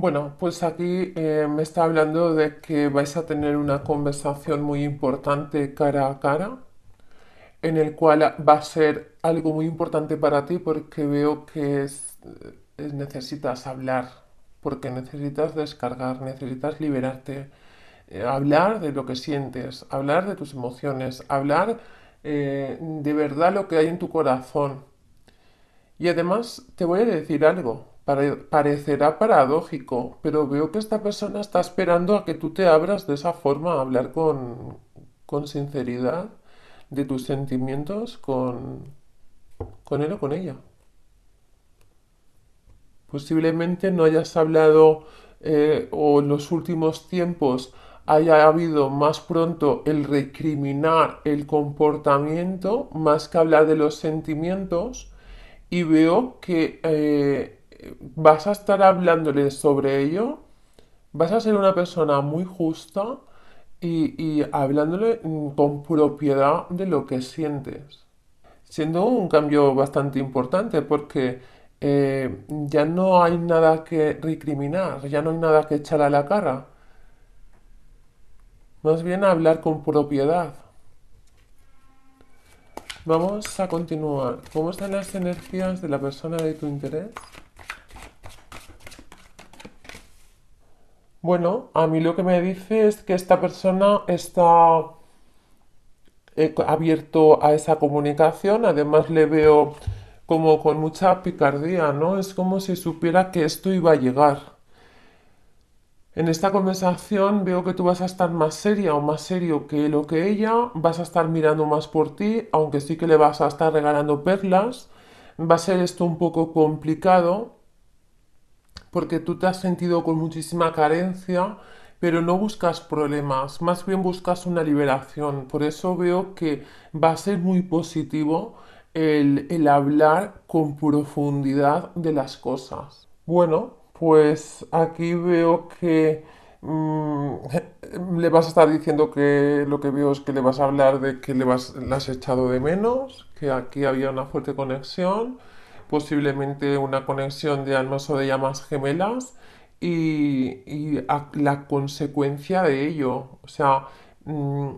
Bueno, pues aquí eh, me está hablando de que vais a tener una conversación muy importante cara a cara, en el cual va a ser algo muy importante para ti porque veo que eh, necesitas hablar, porque necesitas descargar, necesitas liberarte, eh, hablar de lo que sientes, hablar de tus emociones, hablar de verdad lo que hay en tu corazón. Y además te voy a decir algo, parecerá paradójico, pero veo que esta persona está esperando a que tú te abras de esa forma a hablar con, con sinceridad de tus sentimientos con, con él o con ella. Posiblemente no hayas hablado eh, o en los últimos tiempos haya habido más pronto el recriminar el comportamiento más que hablar de los sentimientos y veo que eh, vas a estar hablándole sobre ello, vas a ser una persona muy justa y, hablándole con propiedad de lo que sientes. Siendo un cambio bastante importante porque eh, ya no hay nada que recriminar, ya no hay nada que echar a la cara. Más bien hablar con propiedad. Vamos a continuar. ¿Cómo están las energías de la persona de tu interés? Bueno, a mí lo que me dice es que esta persona está eh, abierto a esa comunicación, además le veo como con mucha picardía, ¿no? Es como si supiera que esto iba a llegar. En esta conversación veo que tú vas a estar más seria o más serio que lo que ella, vas a estar mirando más por ti, aunque sí que le vas a estar regalando perlas. Va a ser esto un poco complicado, porque tú te has sentido con muchísima carencia, pero no buscas problemas, más bien buscas una liberación. Por eso veo que va a ser muy positivo el, hablar con profundidad de las cosas. Bueno, pues aquí veo que mm, le vas a estar diciendo que lo que veo es que le vas a hablar de que le has echado de menos, que aquí había una fuerte conexión posiblemente una conexión de almas o de llamas gemelas y, la consecuencia de ello. O sea, mm,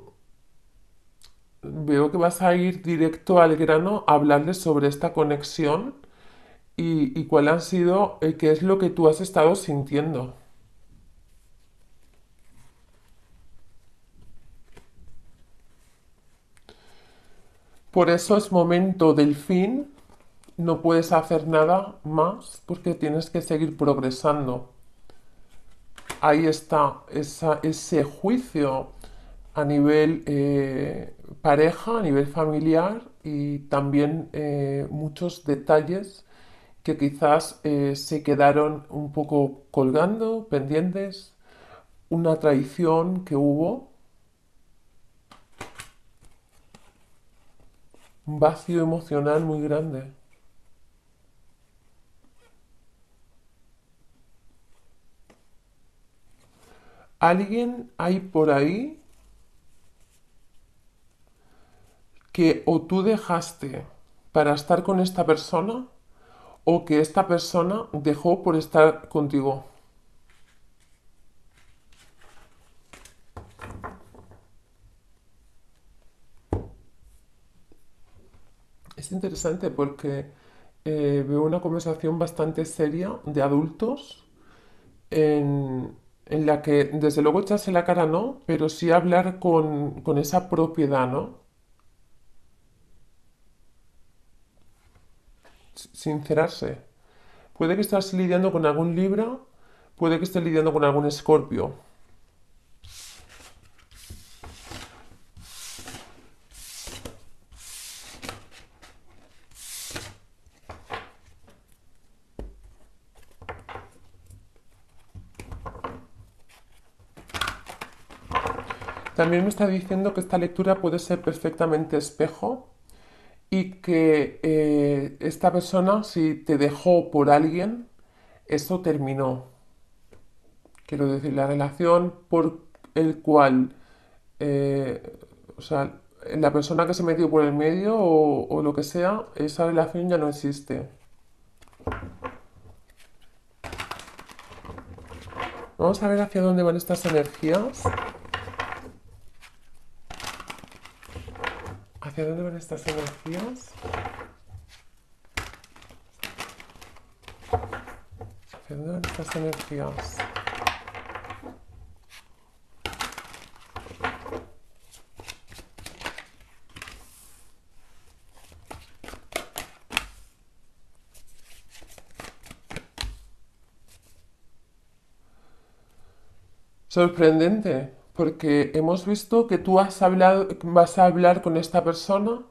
veo que vas a ir directo al grano a hablarles sobre esta conexión y, cuál ha sido, eh, qué es lo que tú has estado sintiendo. Por eso es momento del fin no puedes hacer nada más porque tienes que seguir progresando. Ahí está ese juicio a nivel eh, pareja, a nivel familiar y también eh, muchos detalles que quizás eh, se quedaron un poco colgando, pendientes, una traición que hubo, un vacío emocional muy grande. alguien hay por ahí que o tú dejaste para estar con esta persona o que esta persona dejó por estar contigo. Es interesante porque eh, veo una conversación bastante seria de adultos en en la que desde luego echarse la cara no, pero sí hablar con, con esa propiedad, ¿no? Sincerarse. Puede que estés lidiando con algún libro, puede que estés lidiando con algún escorpio. También me está diciendo que esta lectura puede ser perfectamente espejo y que eh, esta persona, si te dejó por alguien, eso terminó. Quiero decir, la relación por el cual, eh, o sea, la persona que se metió por el medio o lo que sea, esa relación ya no existe. Vamos a ver hacia dónde van estas energías. ¿Hacia dónde van estas energías? ¿Hacia dónde van estas energías? Sorprendente porque hemos visto que tú vas a hablar con esta persona,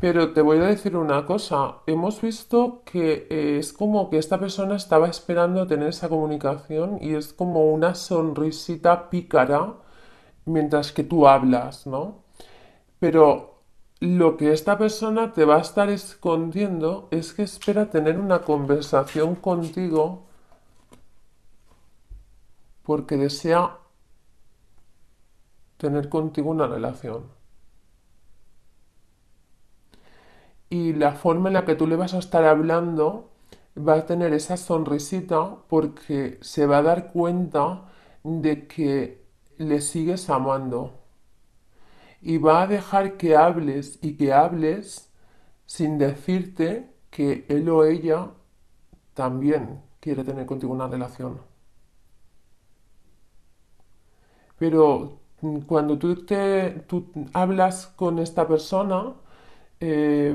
pero te voy a decir una cosa, hemos visto que eh, es como que esta persona estaba esperando tener esa comunicación y es como una sonrisita pícara mientras que tú hablas, ¿no? Pero lo que esta persona te va a estar escondiendo es que espera tener una conversación contigo porque desea tener contigo una relación. Y la forma en la que tú le vas a estar hablando va a tener esa sonrisita porque se va a dar cuenta de que le sigues amando. Y va a dejar que hables y que hables sin decirte que él o ella también quiere tener contigo una relación. Pero cuando tú, te, hablas con esta persona, eh,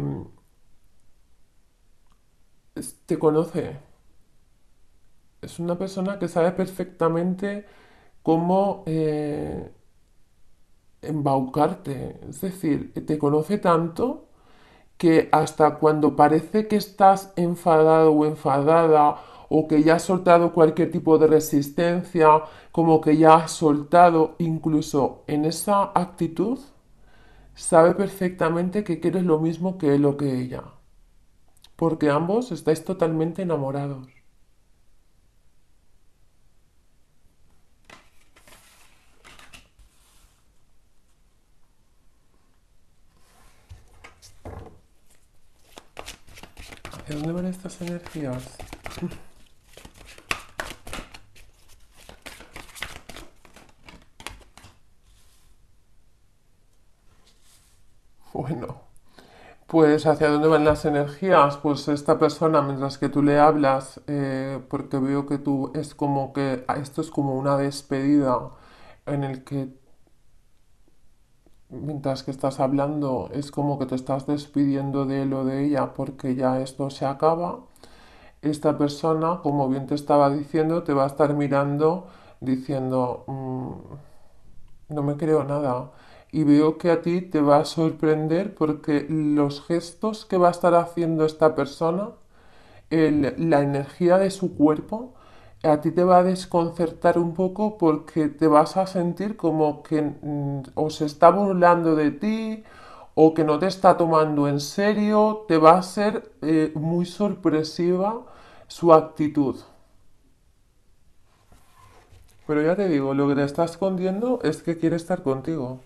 te conoce. Es una persona que sabe perfectamente cómo eh, embaucarte. Es decir, te conoce tanto que hasta cuando parece que estás enfadado o enfadada o que ya ha soltado cualquier tipo de resistencia, como que ya ha soltado incluso en esa actitud, sabe perfectamente que quieres lo mismo que él o que ella, porque ambos estáis totalmente enamorados. ¿De dónde van estas energías? Pues hacia dónde van las energías, pues esta persona mientras que tú le hablas, eh, porque veo que tú es como que ah, esto es como una despedida en el que mientras que estás hablando es como que te estás despidiendo de él o de ella porque ya esto se acaba. Esta persona, como bien te estaba diciendo, te va a estar mirando diciendo, mm, no me creo nada y veo que a ti te va a sorprender porque los gestos que va a estar haciendo esta persona, la energía de su cuerpo, a ti te va a desconcertar un poco porque te vas a sentir como que mm, o se está burlando de ti o que no te está tomando en serio, te va a ser eh, muy sorpresiva su actitud. Pero ya te digo, lo que te está escondiendo es que quiere estar contigo.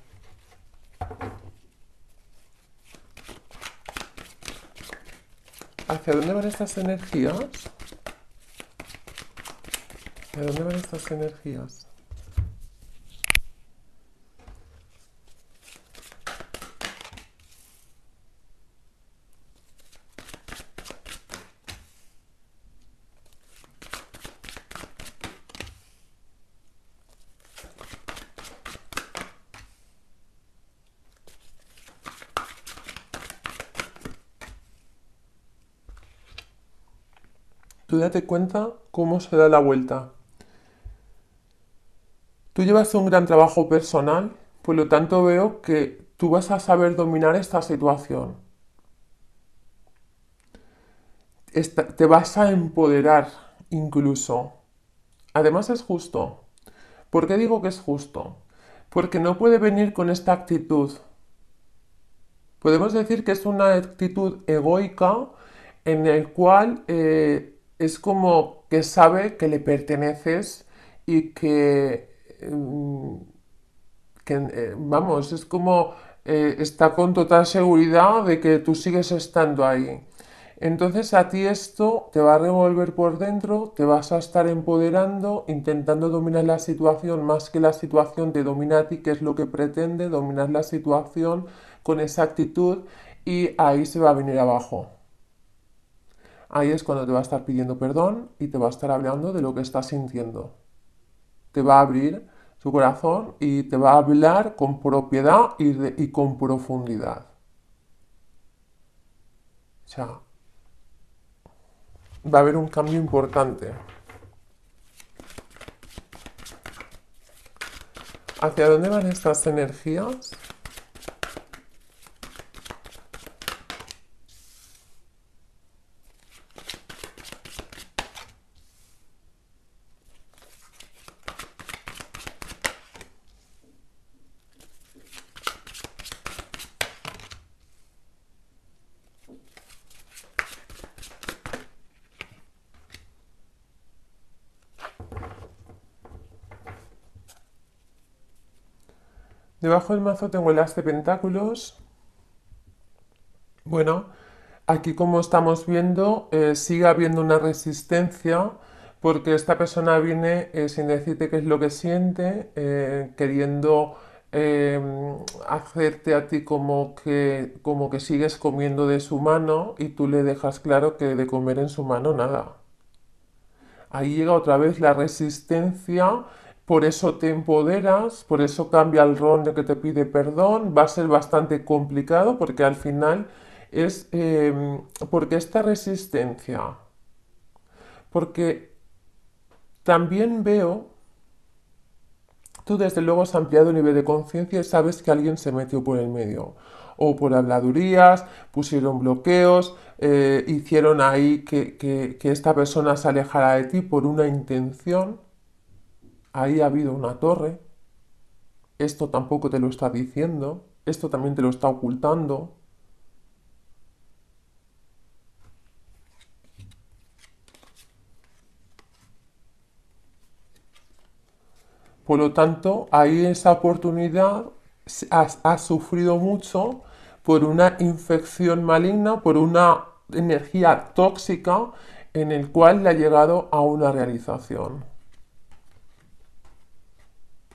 ¿Hacia dónde van estas energías? ¿Hacia dónde van estas energías? tú date cuenta cómo se da la vuelta. Tú llevas un gran trabajo personal, por lo tanto veo que tú vas a saber dominar esta situación. te vas a empoderar incluso. Además es justo. ¿Por qué digo que es justo? Porque no puede venir con esta actitud. Podemos decir que es una actitud egoica en el cual eh, es como que sabe que le perteneces y que, em, eh, vamos, es como eh, está con total seguridad de que tú sigues estando ahí. Entonces a ti esto te va a revolver por dentro, te vas a estar empoderando, intentando dominar la situación más que la situación te domina a ti, que es lo que pretende, dominar la situación con esa actitud y ahí se va a venir abajo ahí es cuando te va a estar pidiendo perdón y te va a estar hablando de lo que estás sintiendo. Te va a abrir su corazón y te va a hablar con propiedad y, y con profundidad. O va a haber un cambio importante. ¿Hacia dónde van estas energías? Debajo del mazo tengo el as de pentáculos. Bueno, aquí como estamos viendo, eh, sigue habiendo una resistencia porque esta persona viene eh, sin decirte qué es lo que siente, eh, queriendo em, hacerte a ti como que, como que sigues comiendo de su mano y tú le dejas claro que de comer en su mano nada. Ahí llega otra vez la resistencia por eso te empoderas, por eso cambia el rol de que te pide perdón. Va a ser bastante complicado porque al final es em, porque esta resistencia, porque también veo, tú desde luego has ampliado el nivel de conciencia y sabes que alguien se metió por el medio o por habladurías, pusieron bloqueos, eh, hicieron ahí que, que esta persona se alejara de ti por una intención ahí ha habido una torre, esto tampoco te lo está diciendo, esto también te lo está ocultando. Por lo tanto, ahí esa oportunidad ha, sufrido mucho por una infección maligna, por una energía tóxica en el cual le ha llegado a una realización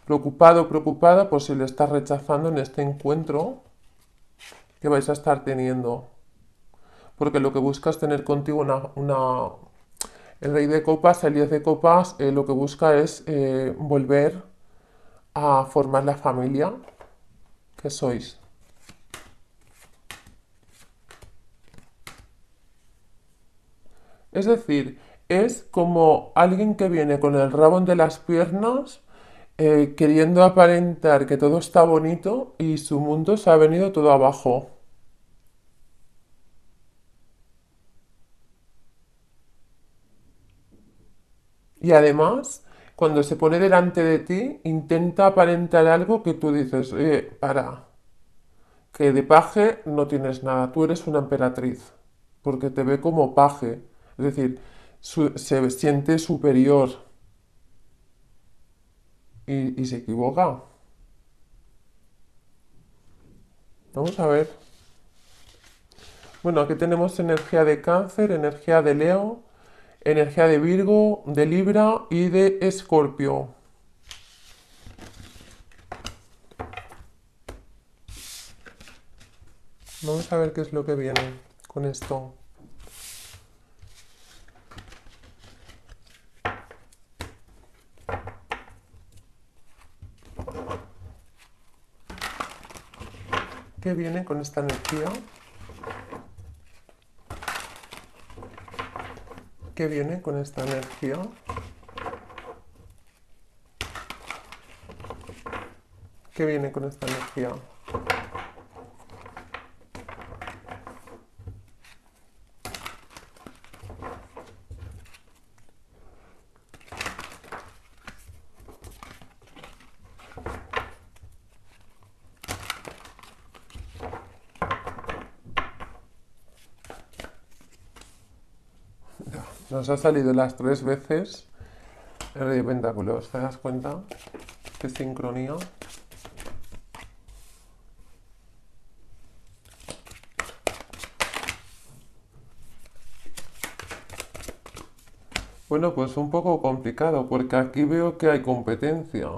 preocupado, preocupada por si le estás rechazando en este encuentro que vais a estar teniendo. Porque lo que busca es tener contigo una... El rey de copas, el 10 de copas, eh, lo que busca es eh, volver a formar la familia que sois. Es decir, es como alguien que viene con el rabón de las piernas eh, queriendo aparentar que todo está bonito y su mundo se ha venido todo abajo. Y además, cuando se pone delante de ti, intenta aparentar algo que tú dices, para, que de paje no tienes nada, tú eres una emperatriz, porque te ve como paje, es decir, se siente superior y, se equivoca. Vamos a ver. Bueno, aquí tenemos energía de cáncer, energía de Leo, energía de Virgo, de Libra y de Escorpio. Vamos a ver qué es lo que viene con esto. ¿Qué viene con esta energía ¿Qué viene con esta energía ¿Qué viene con esta energía Nos ha salido las tres veces el de pentáculos. ¿Te das cuenta? Qué sincronía. Bueno, pues un poco complicado porque aquí veo que hay competencia.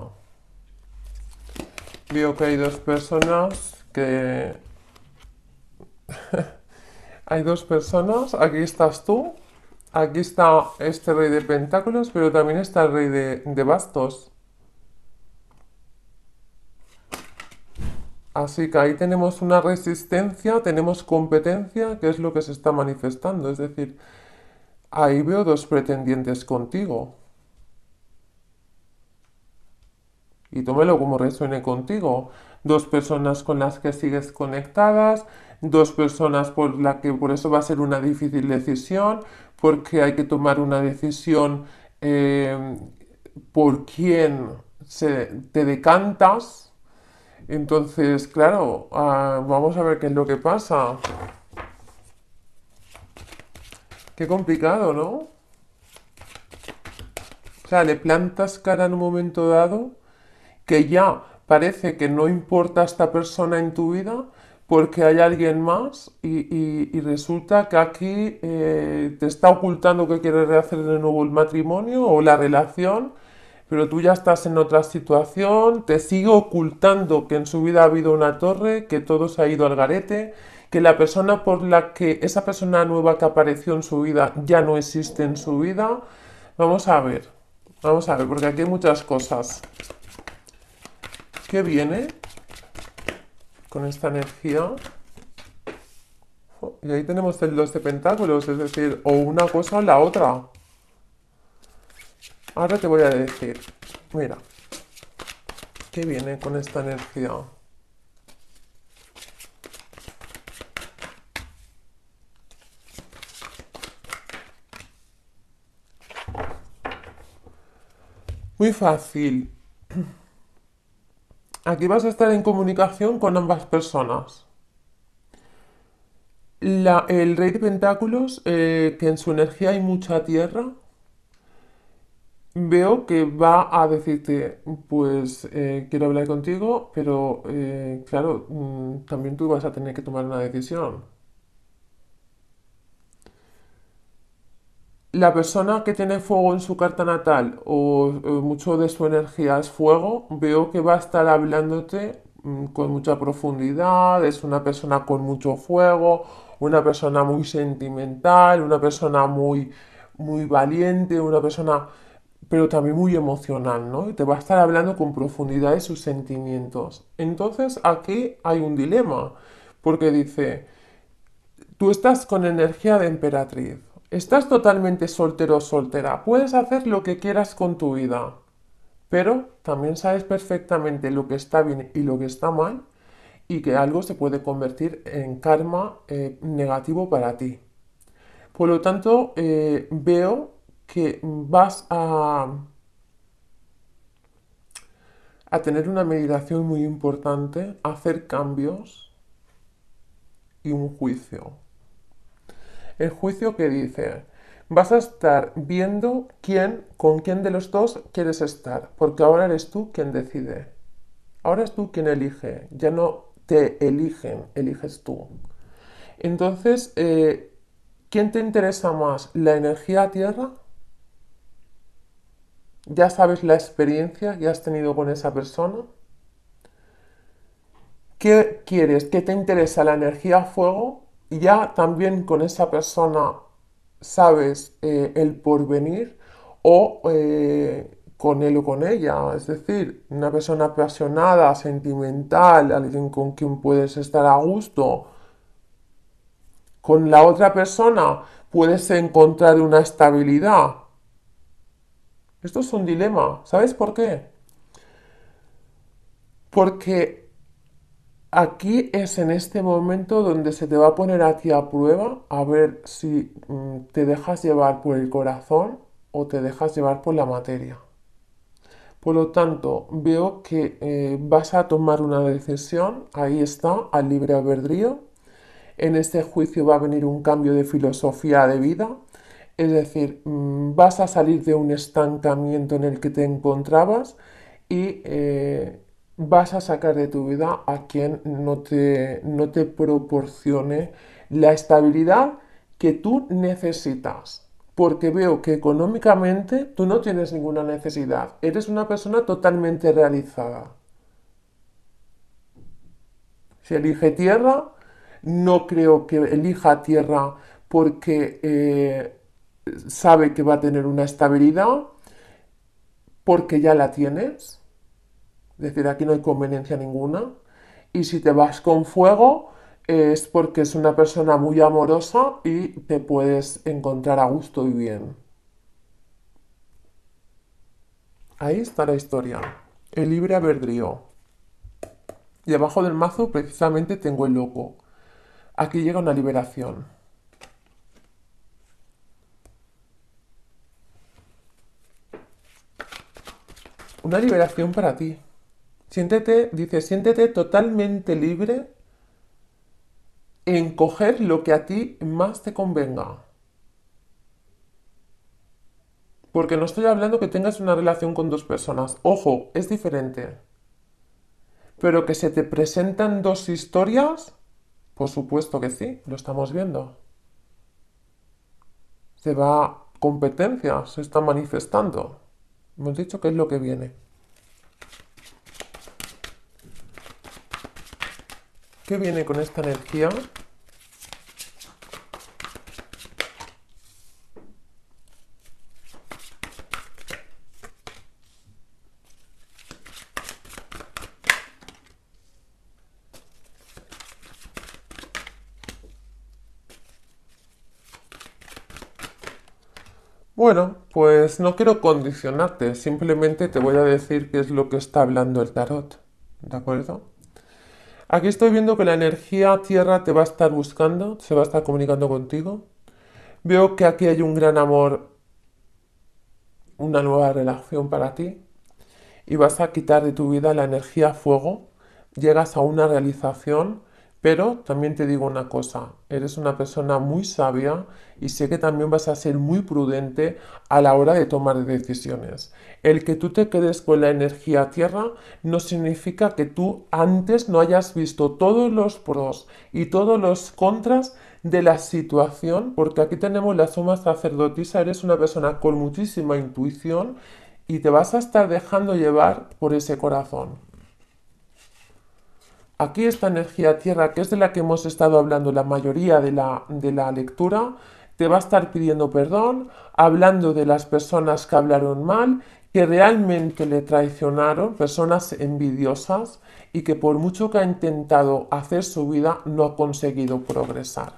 Veo que hay dos personas que... hay dos personas, aquí estás tú Aquí está este rey de pentáculos, pero también está el rey de, bastos. Así que ahí tenemos una resistencia, tenemos competencia, que es lo que se está manifestando. Es decir, ahí veo dos pretendientes contigo. Y tómelo como resuene contigo. Dos personas con las que sigues conectadas, dos personas por las que por eso va a ser una difícil decisión, porque hay que tomar una decisión em, por quién te decantas. Entonces, claro, ah, vamos a ver qué es lo que pasa. Qué complicado, ¿no? O sea, le plantas cara en un momento dado que ya parece que no importa esta persona en tu vida, porque hay alguien más y, resulta que aquí eh, te está ocultando que quiere rehacer de nuevo el matrimonio o la relación, pero tú ya estás en otra situación, te sigue ocultando que en su vida ha habido una torre, que todo se ha ido al garete, que la persona por la que esa persona nueva que apareció en su vida ya no existe en su vida. Vamos a ver, vamos a ver, porque aquí hay muchas cosas. ¿Qué viene? con esta energía. Y ahí tenemos el 2 de pentáculos, es decir, o una cosa o la otra. Ahora te voy a decir, mira, ¿qué viene con esta energía? Muy fácil, Aquí vas a estar en comunicación con ambas personas. el rey de pentáculos, eh, que en su energía hay mucha tierra, veo que va a decirte, pues eh, quiero hablar contigo, pero eh, claro, mm, también tú vas a tener que tomar una decisión. la persona que tiene fuego en su carta natal o, mucho de su energía es fuego, veo que va a estar hablándote mm, con mucha profundidad, es una persona con mucho fuego, una persona muy sentimental, una persona muy, muy valiente, una persona pero también muy emocional, ¿no? Y te va a estar hablando con profundidad de sus sentimientos. Entonces aquí hay un dilema, porque dice, tú estás con energía de emperatriz, Estás totalmente soltero o soltera, puedes hacer lo que quieras con tu vida, pero también sabes perfectamente lo que está bien y lo que está mal y que algo se puede convertir en karma eh, negativo para ti. Por lo tanto, eh, veo que vas a, a tener una meditación muy importante, hacer cambios y un juicio el juicio que dice, vas a estar viendo quién, con quién de los dos quieres estar, porque ahora eres tú quien decide. Ahora es tú quien elige, ya no te eligen, eliges tú. Entonces, eh, ¿quién te interesa más? ¿La energía tierra? ¿Ya sabes la experiencia que has tenido con esa persona? ¿Qué quieres? ¿Qué te interesa? ¿La energía fuego? y ya también con esa persona sabes eh, el porvenir o eh, con él o con ella. Es decir, una persona apasionada, sentimental, alguien con quien puedes estar a gusto. Con la otra persona puedes encontrar una estabilidad. Esto es un dilema. ¿Sabes por qué? Porque Aquí es en este momento donde se te va a poner a ti a prueba a ver si mm, te dejas llevar por el corazón o te dejas llevar por la materia. Por lo tanto, veo que eh, vas a tomar una decisión, ahí está, al libre albedrío. En este juicio va a venir un cambio de filosofía de vida, es decir, mm, vas a salir de un estancamiento en el que te encontrabas y eh, vas a sacar de tu vida a quien no te, no te proporcione la estabilidad que tú necesitas. Porque veo que económicamente tú no tienes ninguna necesidad. Eres una persona totalmente realizada. Si elige tierra, no creo que elija tierra porque eh, sabe que va a tener una estabilidad, porque ya la tienes es decir, aquí no hay conveniencia ninguna. Y si te vas con fuego es porque es una persona muy amorosa y te puedes encontrar a gusto y bien. Ahí está la historia. El libre albedrío. Y abajo del mazo precisamente tengo el loco. Aquí llega una liberación. Una liberación para ti. Siéntete, dice, siéntete totalmente libre en coger lo que a ti más te convenga. Porque no estoy hablando que tengas una relación con dos personas. Ojo, es diferente. Pero que se te presentan dos historias, por supuesto que sí, lo estamos viendo. Se va competencia, se está manifestando. Hemos dicho que es lo que viene. ¿Qué viene con esta energía? Bueno, pues no quiero condicionarte, simplemente te voy a decir qué es lo que está hablando el tarot, ¿de acuerdo? Aquí estoy viendo que la energía tierra te va a estar buscando, se va a estar comunicando contigo. Veo que aquí hay un gran amor, una nueva relación para ti. Y vas a quitar de tu vida la energía fuego. Llegas a una realización pero también te digo una cosa, eres una persona muy sabia y sé que también vas a ser muy prudente a la hora de tomar decisiones. El que tú te quedes con la energía tierra no significa que tú antes no hayas visto todos los pros y todos los contras de la situación, porque aquí tenemos la suma sacerdotisa, eres una persona con muchísima intuición y te vas a estar dejando llevar por ese corazón aquí esta energía tierra, que es de la que hemos estado hablando la mayoría de la, lectura, te va a estar pidiendo perdón, hablando de las personas que hablaron mal, que realmente le traicionaron, personas envidiosas y que por mucho que ha intentado hacer su vida no ha conseguido progresar.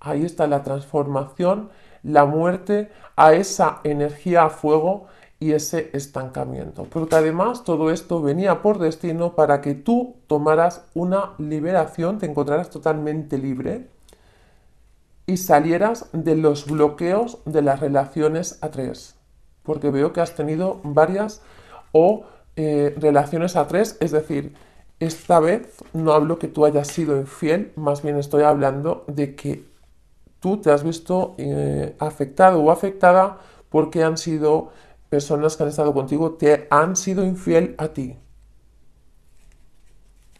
Ahí está la transformación, la muerte a esa energía a fuego ese estancamiento. Porque además todo esto venía por destino para que tú tomaras una liberación, te encontraras totalmente libre y salieras de los bloqueos de las relaciones a tres. Porque veo que has tenido varias o eh, relaciones a tres, es decir, esta vez no hablo que tú hayas sido infiel, más bien estoy hablando de que tú te has visto eh, afectado o afectada porque han sido personas que han estado contigo te han sido infiel a ti.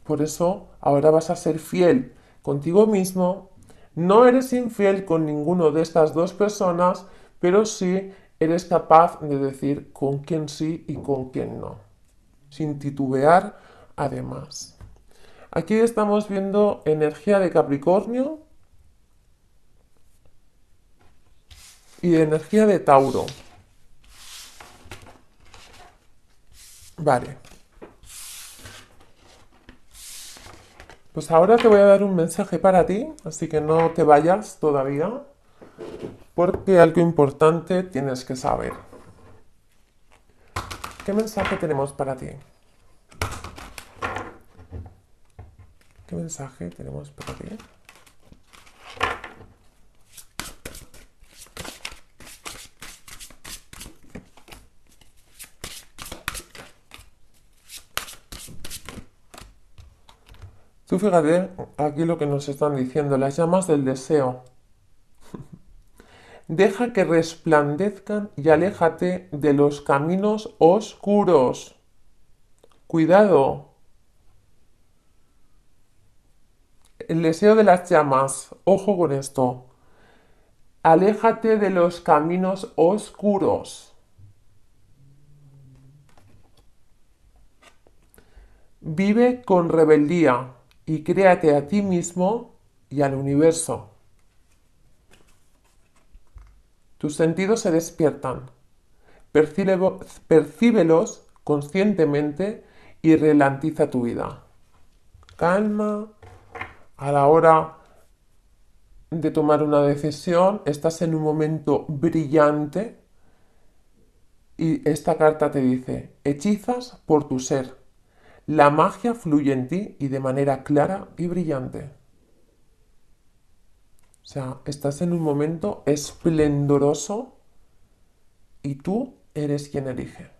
Por eso ahora vas a ser fiel contigo mismo. No eres infiel con ninguno de estas dos personas, pero sí eres capaz de decir con quién sí y con quién no, sin titubear además. Aquí estamos viendo energía de Capricornio y energía de Tauro. Vale. Pues ahora te voy a dar un mensaje para ti, así que no te vayas todavía, porque algo importante tienes que saber. ¿Qué mensaje tenemos para ti? ¿Qué mensaje tenemos para ti? aquí lo que nos están diciendo, las llamas del deseo. Deja que resplandezcan y aléjate de los caminos oscuros. Cuidado. El deseo de las llamas, ojo con esto. Aléjate de los caminos oscuros. Vive con rebeldía y créate a ti mismo y al universo. Tus sentidos se despiertan. Percíbelos conscientemente y relantiza tu vida. Calma. A la hora de tomar una decisión, estás en un momento brillante y esta carta te dice, hechizas por tu ser. La magia fluye en ti y de manera clara y brillante. O sea, estás en un momento esplendoroso y tú eres quien elige.